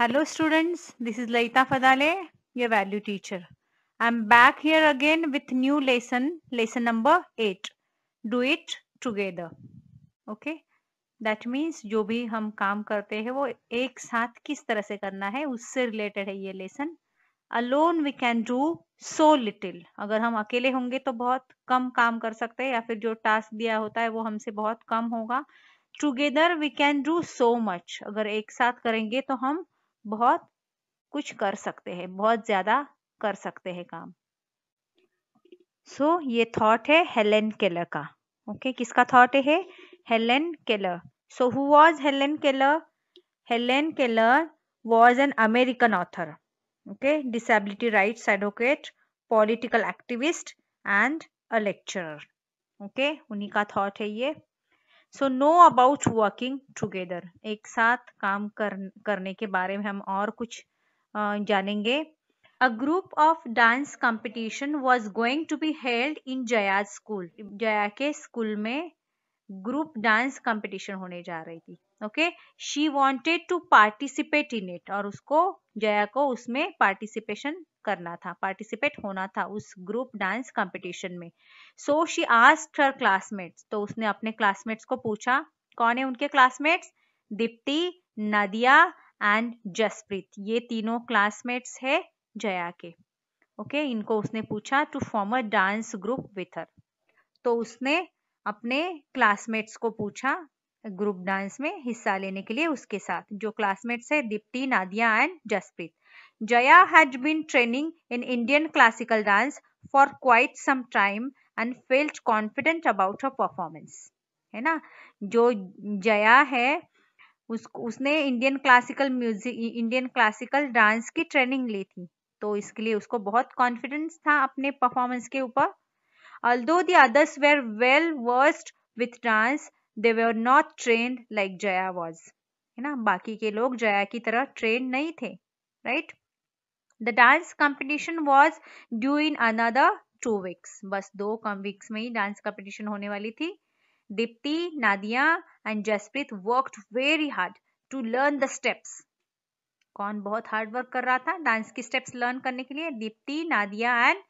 Hello students, this is Laita Fadale, your value teacher. I'm back here again with new lesson, lesson number 8. Do it together. Okay? That means जो भी हम काम करते हैं वो एक साथ किस तरह से करना है उससे रिलेटेड है ये lesson alone we can do so little अगर हम अकेले होंगे तो बहुत कम काम कर सकते हैं या फिर जो टास्क दिया होता है वो हमसे बहुत कम होगा together we can do so much अगर एक साथ करेंगे तो हम बहुत कुछ कर सकते हैं बहुत ज़्यादा कर सकते हैं काम सो so, ये थॉट है हेलेन केलर का ओके okay, किसका थॉट है Helen Keller so who was Helen Keller Helen Keller was an American author okay disability rights advocate political activist and a lecturer okay उन्हीं का thought है ये so know about working together एक साथ काम कर, करने के बारे में हम और कुछ जानेंगे a group of dance competition was going to be held in Jaya school Jaya के स्कूल में ग्रुप डांस कॉम्पिटिशन होने जा रही थी okay she wanted to participate in it और उसको जया को उसमें पार्टिसिपेशन करना था पार्टिसिपेट होना था उस ग्रुप डांस कंपटीशन में so she asked her classmates तो उसने अपने क्लासमेट्स को पूछा कौन है उनके क्लासमेट्स दीप्ति नदिया एंड जसप्रीत ये तीनों क्लासमेट्स है जया के ओके okay, इनको उसने पूछा to form a dance group with her तो उसने अपने क्लासमेट्स को पूछा ग्रुप डांस में हिस्सा लेने के लिए उसके साथ जो क्लासमेट्स है Dipti Nadia and Jaspreet Jaya had been training in Indian classical dance for quite some time and felt confident about her performance. है ना जो जया है उस, उसने Indian classical music Indian classical dance की ट्रेनिंग ली थी तो इसके लिए उसको बहुत कॉन्फिडेंस था अपने परफॉर्मेंस के ऊपर although the others were well versed with dance they were not train like Jaya was है ना बाकी के लोग जया की तरह ट्रेन नहीं थे right right? The dance competition was due in another two weeks बस दो कम वीक्स में ही डांस कॉम्पिटिशन होने वाली थी Dipti Nadia and Jaspreet worked very hard to learn the steps कौन बहुत हार्ड वर्क कर रहा था डांस की स्टेप्स लर्न करने के लिए Dipti Nadia and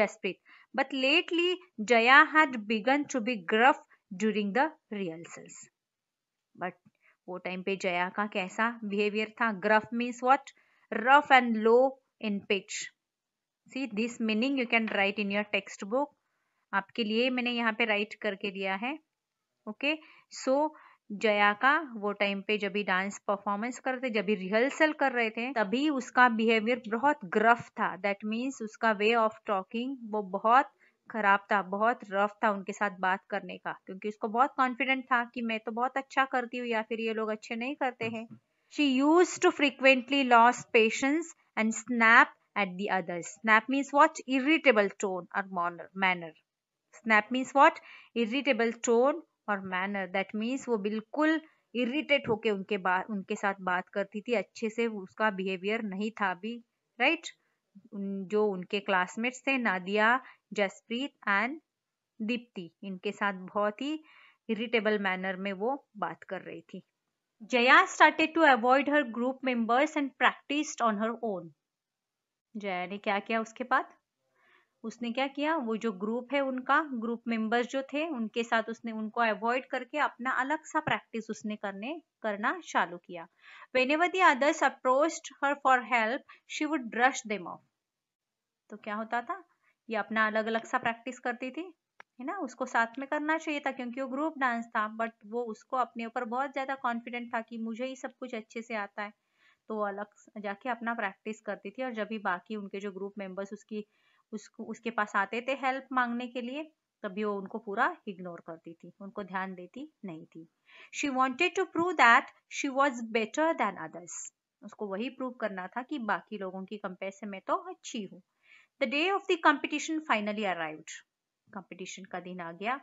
Jaspreet but lately Jaya had begun to be gruff during the rehearsals but वो टाइम पे जया का कैसा बिहेवियर था gruff means what rough and low in pitch. See this meaning you can write in your textbook. आपके लिए मैंने यहाँ पे राइट करके दिया है okay okay? So so, Jaya का वो टाइम पे जब भी डांस परफॉर्मेंस कर रहे थे जब भी रिहर्सल कर रहे थे तभी उसका बिहेवियर बहुत ग्रफ था दैट मीन्स उसका वे ऑफ टॉकिंग वो बहुत खराब था बहुत रफ था उनके साथ बात करने का क्योंकि उसको बहुत कॉन्फिडेंट था कि मैं तो बहुत अच्छा करती हूँ या फिर ये लोग अच्छे नहीं करते हैं she use to frequently lose patience and snap at the others. Snap means what? Irritable tone or manner. Snap means what? Irritable tone और मैनर दैट मीन्स वो बिल्कुल इरिटेट होके उनके बात उनके साथ बात करती थी अच्छे से उसका बिहेवियर नहीं था अभी राइट right? जो उनके क्लासमेट्स थे नादिया जसप्रीत एंड दीप्ति इनके साथ बहुत ही इरिटेबल मैनर में वो बात कर रही थी Jaya started to avoid her group members and practiced on her own. Jaya ने क्या किया उसके बाद उसने क्या किया वो जो ग्रुप है उनका ग्रुप मेंबर्स जो थे उनके साथ उसने उनको अवॉइड करके अपना अलग सा प्रैक्टिस उसने करने करना चालू किया whenever the others approached her for help she would brush them off तो क्या होता था ये अपना अलग अलग सा प्रैक्टिस करती थी है ना उसको साथ में करना चाहिए था क्योंकि वो ग्रुप डांस था बट वो उसको अपने ऊपर बहुत ज़्यादा कॉन्फिडेंट था कि मुझे ही सब कुछ अच्छे से आता है तो वो अलग जाके अपना प्रैक्टिस करती थी और जब भी बाकी उनके जो ग्रुप मेंबर्स उसकी उसको उसके पास आते थे हेल्प मांगने के लिए तभी वो उनको पूरा इग्नोर करती थी उनको ध्यान देती नहीं थी she wanted to prove that she was better than others उसको वही प्रूव करना था कि बाकी लोगों की कंपेरिजन में तो अच्छी हूँ the day of the competition finally arrived competition का दिन आ गया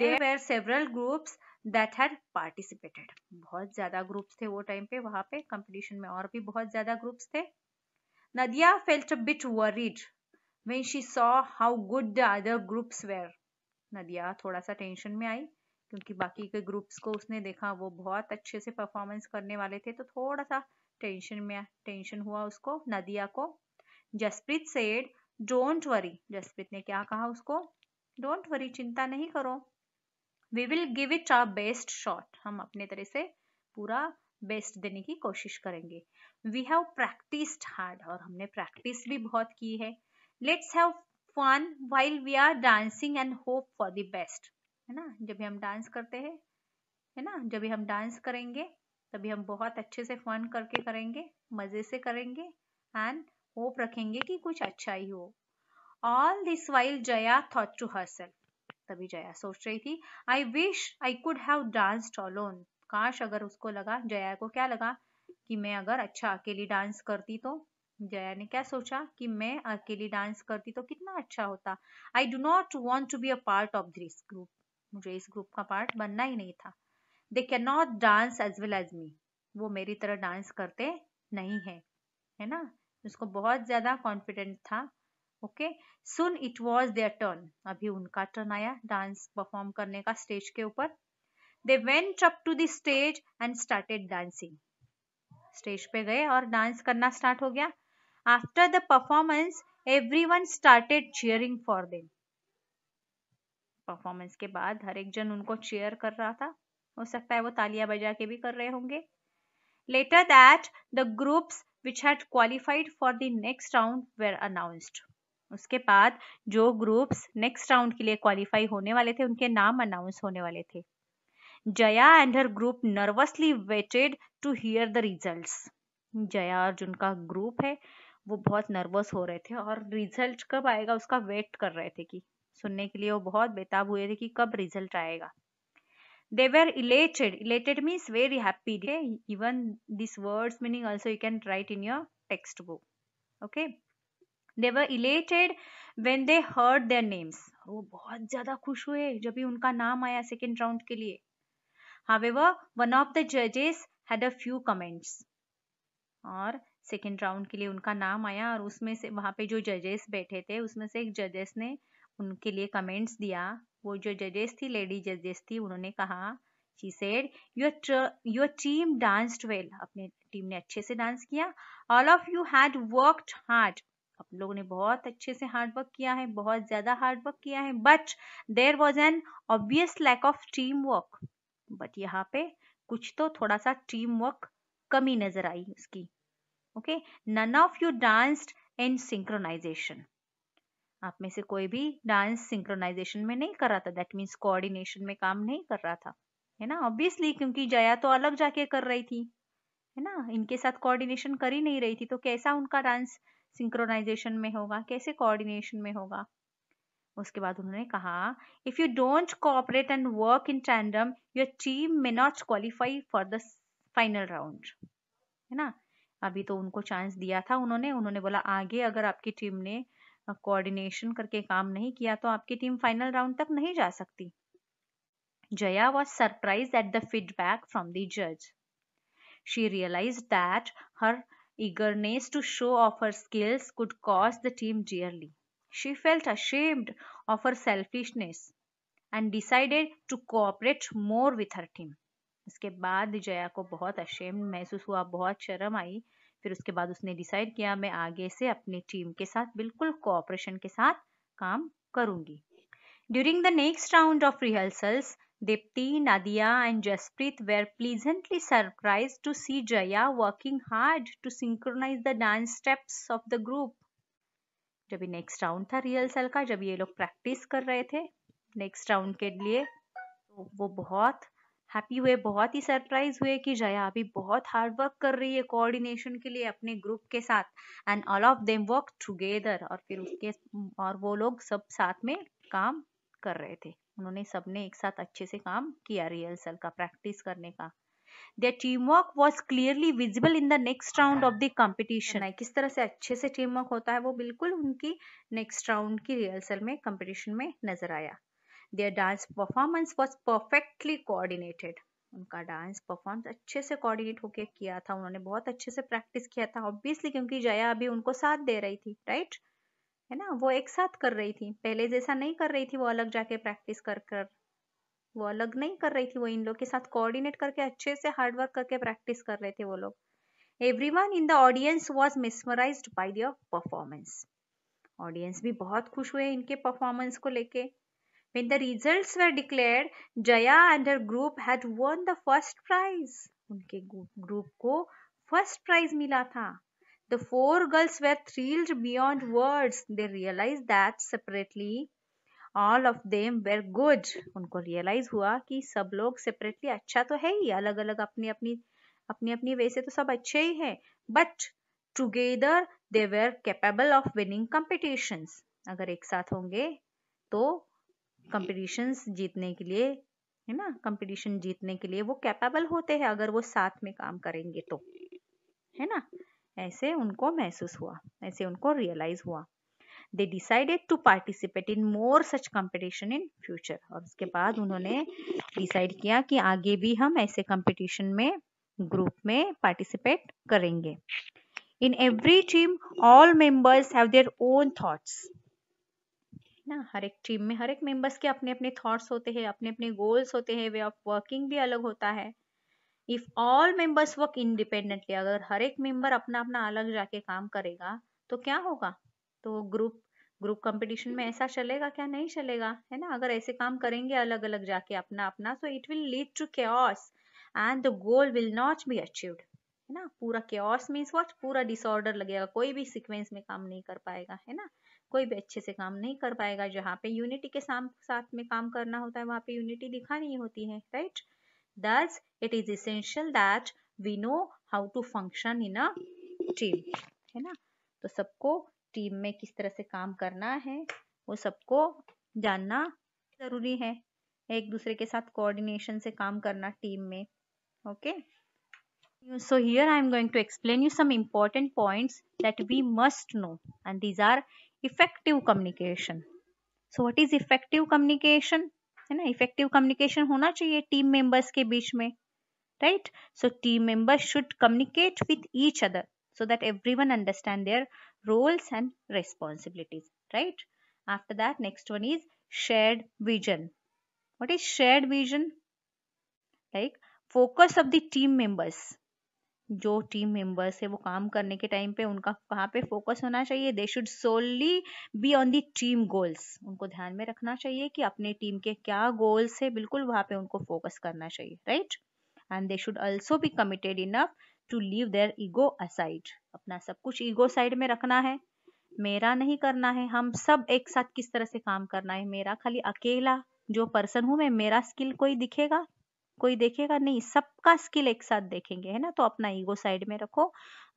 there were several groups that had participated बहुत ज़्यादा ग्रुप्स थे वो टाइम पे वहां पे कंपटीशन में और भी बहुत ज़्यादा ग्रुप्स थे Nadia felt bit worried when she saw how good the other groups were Nadia थोड़ा सा टेंशन में आई क्योंकि बाकी के ग्रुप्स को उसने देखा वो बहुत अच्छे से परफॉर्मेंस करने वाले थे तो थोड़ा सा टेंशन में टेंशन हुआ उसको नदिया को Jaspreet said don't worry Jaspreet ने क्या कहा उसको डोंट वरी चिंता नहीं करो we will give it our best shot हम अपने तरह से पूरा बेस्ट देने की कोशिश करेंगे वी हैव प्रैक्टिस हार्ड और हमने प्रैक्टिस भी बहुत की है let's have fun while we are dancing and hope for the best है ना जब हम डांस करते हैं है ना जब हम डांस करेंगे तभी हम बहुत अच्छे से फन करके करेंगे मज़े से करेंगे एंड होप रखेंगे कि कुछ अच्छा ही हो all this while Jaya thought to herself तभी जया सोच रही थी I wish I could have danced alone काश अगर उसको लगा जया को क्या लगा कि मैं अगर अच्छा अकेली डांस करती तो जया ने क्या सोचा कि मैं अकेली डांस करती तो कितना अच्छा होता I do not want to be a part of this group मुझे इस ग्रुप का पार्ट बनना ही नहीं था they can not dance as well as me वो मेरी तरह डांस करते नहीं है है ना उसको बहुत ज़्यादा कॉन्फिडेंट था okay soon it was their turn अभी उनका टर्न आया डांस परफॉर्म करने का स्टेज के ऊपर they went up to the stage and started dancing stage पे गए और डांस करना स्टार्ट हो गया after the performance everyone started cheering for them performance के बाद हर एक जन उनको चेयर कर रहा था हो सकता है वो तालियां बजा के भी कर रहे होंगे later that the groups which had qualified for the next round were announced उसके बाद जो ग्रुप्स नेक्स्ट राउंड के लिए क्वालिफाई होने वाले थे उनके नाम अनाउंस होने वाले थे Jaya and her group nervously waited to hear the results Jaya और जिनका ग्रुप है वो बहुत नर्वस हो रहे थे और रिजल्ट कब आएगा उसका वेट कर रहे थे कि सुनने के लिए वो बहुत बेताब हुए थे कि कब रिजल्ट आएगा they were elated elated means very happy okay? even these words meaning also you can write in your textbook okay they were elated when they heard their names वो बहुत ज़्यादा खुश हुए जब भी उनका नाम आया सेकेंड राउंड के लिए हावेवर वन ऑफ द जजेस हैड अ फ्यू कमेंट्स और सेकेंड राउंड के लिए उनका नाम आया और उसमें से वहां पे जो जजेस बैठे थे उसमें से एक जजेस ने उनके लिए कमेंट्स दिया वो जो जजेस थी लेडी जजेस थी उन्होंने कहा she said your your team danced well अपने टीम ने अच्छे से डांस किया all of you had worked hard आप लोगों ने बहुत अच्छे से हार्डवर्क किया है बहुत ज़्यादा हार्डवर्क किया है but there was an obvious lack of teamwork but यहाँ पे कुछ तो थोड़ा सा टीम वर्क कमी नज़र आई उसकी okay none of you danced in synchronization आप में से कोई भी डांस सिंक्रोनाइजेशन में नहीं कर रहा था दैट मीन्स कोऑर्डिनेशन में काम नहीं कर रहा था है ना ऑब्वियसली क्योंकि जया तो अलग जाके कर रही थी है ना इनके साथ कोऑर्डिनेशन कर ही नहीं रही थी तो कैसा उनका डांस सिंक्रोनाइजेशन में होगा कैसे कोऑर्डिनेशन में होगा उसके बाद उन्होंने कहा if you don't cooperate and work in tandem your team may not qualify for the final round है ना अभी तो उनको चांस दिया था उन्होंने उन्होंने बोला आगे अगर आपकी टीम ने कोऑर्डिनेशन करके काम नहीं किया तो आपकी टीम फाइनल राउंड तक नहीं जा सकती Jaya was surprised at the feedback from the जज she realized that her eagerness to show off her skills could cost the team dearly. She felt ashamed of her selfishness and decided to cooperate more with her team इसके बाद जया को बहुत ashamed महसूस हुआ बहुत शर्म आई फिर उसके बाद उसने डिसाइड किया मैं आगे से अपनी टीम के साथ बिल्कुल कोऑपरेशन के साथ काम करूंगी during the next round of rehearsals Dipti, Nadia and Jasprit were pleasantly surprised to see Jaya working hard to synchronize the dance steps of the group. जब नेक्स्ट राउंड था रिहर्सल का जब ये लोग प्रैक्टिस कर रहे थे नेक्स्ट राउंड के लिए तो वो बहुत हैप्पी हुए बहुत ही सरप्राइज हुए कि जया अभी बहुत हार्ड वर्क कर रही है कोऑर्डिनेशन के लिए अपने ग्रुप के साथ and all of them work together और फिर उसके और वो लोग सब साथ में काम कर रहे थे उन्होंने सबने एक साथ अच्छे से काम किया रिहर्सल का प्रैक्टिस करने का their team work was clearly visible in the next round of the competition किस तरह से अच्छे से टीम वर्क होता है वो बिल्कुल उनकी नेक्स्ट राउंड की रिहर्सल में कंपटीशन में नजर आया their dance performance was perfectly coordinated उनका डांस परफॉर्मेंस अच्छे से कोऑर्डिनेट होकर किया था उन्होंने बहुत अच्छे से प्रैक्टिस किया था ऑब्वियसली क्योंकि जया अभी उनको साथ दे रही थी राइट है ना वो एक साथ कर रही थी पहले जैसा नहीं कर रही थी वो अलग जाके प्रैक्टिस कर कर वो अलग नहीं कर रही थी वो इन लोग के साथ कोऑर्डिनेट करके अच्छे से हार्डवर्क करके प्रैक्टिस कर रहे थे वो लोग one in the audience was mesmerized by their performance audience भी बहुत खुश हुए इनके परफॉर्मेंस को लेके when the results were declared jaya and her group had won the first prize उनके ग्रुप को फर्स्ट प्राइज मिला था The four girls were thrilled beyond words. They realized that separately all of them were good. उनको realize हुआ कि सब लोग separately अच्छा तो है ही अलग अलग अपनी अपनी अपनी अपनी वे तो सब अच्छे ही हैं but together they were capable of winning competitions अगर एक साथ होंगे तो कम्पिटिशन्स जीतने के लिए है ना कॉम्पिटिशन जीतने के लिए वो कैपेबल होते हैं अगर वो साथ में काम करेंगे तो है ना ऐसे उनको महसूस हुआ ऐसे उनको रियलाइज हुआ they decided to participate in more such competition in future और उसके बाद उन्होंने डिसाइड किया कि आगे भी हम ऐसे कॉम्पिटिशन में ग्रुप में पार्टिसिपेट करेंगे in every team all members have their own thoughts ना हर एक टीम में हर एक मेंबर्स के अपने अपने थॉट्स होते हैं अपने अपने गोल्स होते हैं वे ऑफ वर्किंग भी अलग होता है if all members work independently अगर हर एक मेंबर अपना अपना अलग जाके काम करेगा तो क्या होगा तो ग्रुप ग्रुप कंपटीशन में ऐसा चलेगा क्या नहीं चलेगा है ना अगर ऐसे काम करेंगे अलग अलग जाके अपना अपना so it will lead to के and the goal will not be achieved है ना पूरा ऑस मीन्स वॉट पूरा डिसऑर्डर लगेगा कोई भी सिक्वेंस में काम नहीं कर पाएगा है ना कोई भी अच्छे से काम नहीं कर पाएगा जहाँ पे यूनिटी के साथ में काम करना होता है वहां पे यूनिटी दिखा नहीं होती है right right? Thus, it is essential that we know how to function in a team. है ना तो sabko team mein kis tarah se kaam karna hai wo sabko janna zaruri hai ek dusre ke sath coordination se kaam karna team mein okay so here i am going to explain you some important points that we must know and these are effective communication so what is effective communication है ना effective communication होना चाहिए team members के बीच में right so team members should communicate with each other so that everyone understand their roles and responsibilities right after that next one is shared vision what is shared vision like focus of the team members जो team members है वो काम करने के time पे उनका कहाँ पे फोकस होना चाहिए they should solely be on the team goals उनको ध्यान में रखना चाहिए कि अपने टीम के क्या गोल्स है बिल्कुल वहां पे उनको फोकस करना चाहिए right and they should also be committed enough to leave their ego aside अपना सब कुछ ईगो साइड में रखना है मेरा नहीं करना है हम सब एक साथ किस तरह से काम करना है मेरा खाली अकेला जो पर्सन हूँ मैं मेरा स्किल कोई दिखेगा कोई देखेगा नहीं सबका स्किल एक साथ देखेंगे है ना तो अपना ईगो साइड में रखो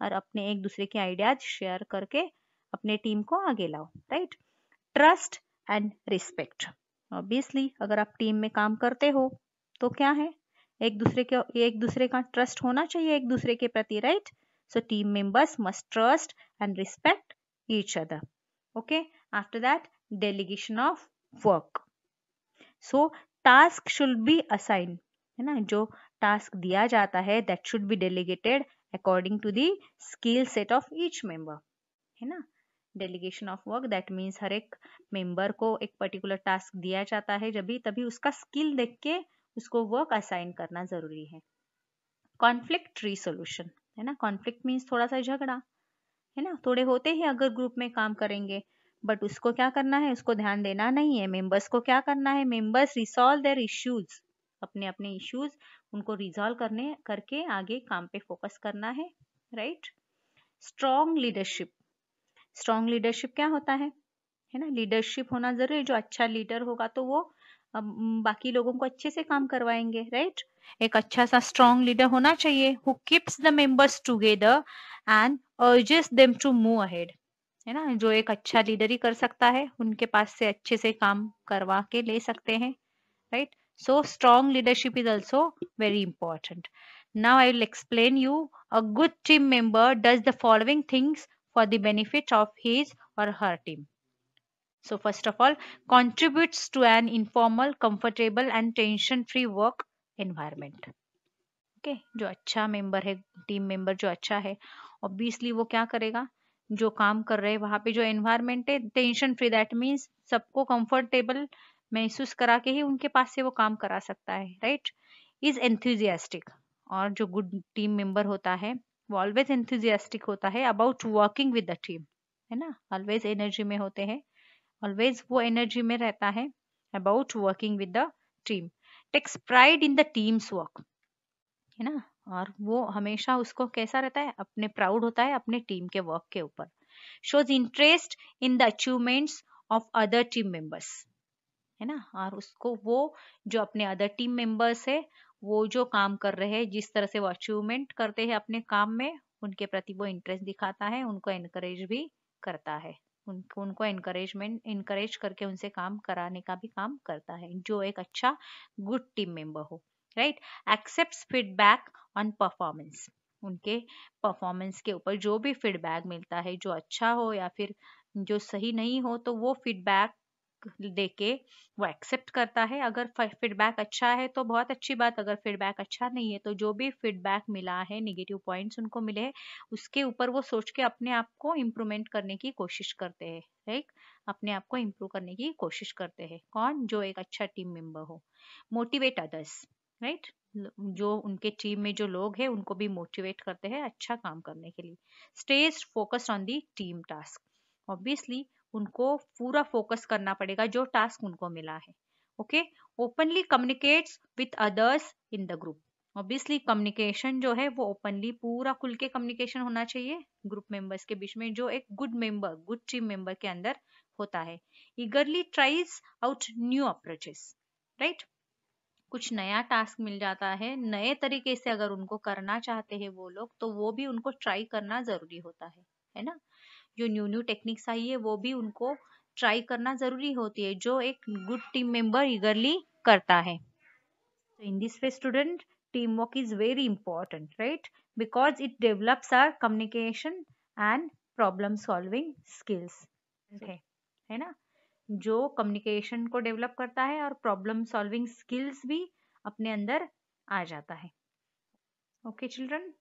और अपने एक दूसरे के आइडियाज शेयर करके अपने टीम को आगे लाओ right trust and respect obviously अगर आप टीम में काम करते हो तो क्या है एक दूसरे के एक दूसरे का ट्रस्ट होना चाहिए एक दूसरे के प्रति right so team members must trust and respect each other okay after that delegation of work so task should be assign है ना जो टास्क दिया जाता है that should be delegated according to the skill set of each member है ना delegation of work that means हर एक मेंबर को एक पर्टिकुलर टास्क दिया जाता है जब तभी उसका स्किल देख के उसको वर्क असाइन करना जरूरी है कॉन्फ्लिक्ट रिसोल्यूशन है ना कॉन्फ्लिक्ट मीन्स थोड़ा सा झगड़ा है ना थोड़े होते ही अगर ग्रुप में काम करेंगे बट उसको क्या करना है उसको ध्यान देना नहीं है मेंबर्स को क्या करना है मेंबर्स रिसॉल्व देयर इश्यूज अपने अपने इश्यूज उनको रिजॉल्व करने करके आगे काम पे फोकस करना है right strong leadership strong leadership क्या होता है है ना लीडरशिप होना जरूरी जो अच्छा लीडर होगा तो वो बाकी लोगों को अच्छे से काम करवाएंगे राइट एक अच्छा सा स्ट्रॉन्ग लीडर होना चाहिए who keeps the members together and urges them to move ahead है ना जो एक अच्छा लीडर ही कर सकता है उनके पास से अच्छे से काम करवा के ले सकते हैं right So strong leadership is also very important. Now I will explain you a good team member does the following things for the benefit of his or her team. So first of all, contributes to an informal, comfortable and tension-free work environment. okay, jo acha member hai team member jo acha hai obviously wo kya karega जो काम कर रहे हैं वहां पे जो environment है tension free that means सबको कंफर्टेबल महसूस करा के ही उनके पास से वो काम करा सकता है राइट इज एंथ्यूजियास्टिक और जो गुड टीम मेंबर होता है वो ऑलवेज एंथ्यूजियास्टिक होता है about working with the team है ना ऑलवेज एनर्जी में होते हैं ऑलवेज वो एनर्जी में रहता है about working with the team takes pride in the team's work है ना और वो हमेशा उसको कैसा रहता है अपने प्राउड होता है अपने टीम के वर्क के ऊपर shows interest in the achievements of other team members है ना और उसको वो जो अपने अदर टीम मेंबर्स है वो जो काम कर रहे हैं जिस तरह से वो अचीवमेंट करते हैं अपने काम में उनके प्रति वो इंटरेस्ट दिखाता है उनको एनकरेज भी करता है उनको उनको एनकरेजमेंट इनकरेज करके उनसे काम कराने का भी काम करता है जो एक अच्छा गुड टीम मेंबर हो right accept feedback on performance उनके परफॉर्मेंस के ऊपर जो भी फीडबैक मिलता है जो अच्छा हो या फिर जो सही नहीं हो तो वो फीडबैक देके वो एक्सेप्ट करता है अगर फीडबैक अच्छा है तो बहुत अच्छी बात अगर फीडबैक अच्छा नहीं है तो जो भी फीडबैक मिला है निगेटिव पॉइंट्स उनको मिले उसके ऊपर वो सोच के अपने आप को इम्प्रूवमेंट करने की कोशिश करते हैं राइट अपने आप को इम्प्रूव करने की कोशिश करते हैं कौन जो एक अच्छा टीम मेंबर हो मोटिवेट अदर्स राइट जो उनके टीम में जो लोग हैं उनको भी मोटिवेट करते हैं अच्छा काम करने के लिए stays focused on the team task obviously उनको पूरा फोकस करना पड़ेगा जो टास्क उनको मिला है okay openly communicates with others in the group obviously communication जो है वो ओपनली पूरा खुल के कम्युनिकेशन होना चाहिए ग्रुप मेंबर्स के बीच में जो एक good member good team member के अंदर होता है eagerly tries out new approaches right कुछ नया टास्क मिल जाता है नए तरीके से अगर उनको करना चाहते हैं वो लोग तो वो भी उनको ट्राई करना जरूरी होता है है ना जो न्यू न्यू टेक्निक्स आई है वो भी उनको ट्राई करना जरूरी होती है जो एक गुड टीम मेंबर ईगरली करता है in this way student team work is very important right because it develops our communication and problem solving skills है ना जो कम्युनिकेशन को डेवलप करता है और प्रॉब्लम सॉल्विंग स्किल्स भी अपने अंदर आ जाता है ओके चिल्ड्रन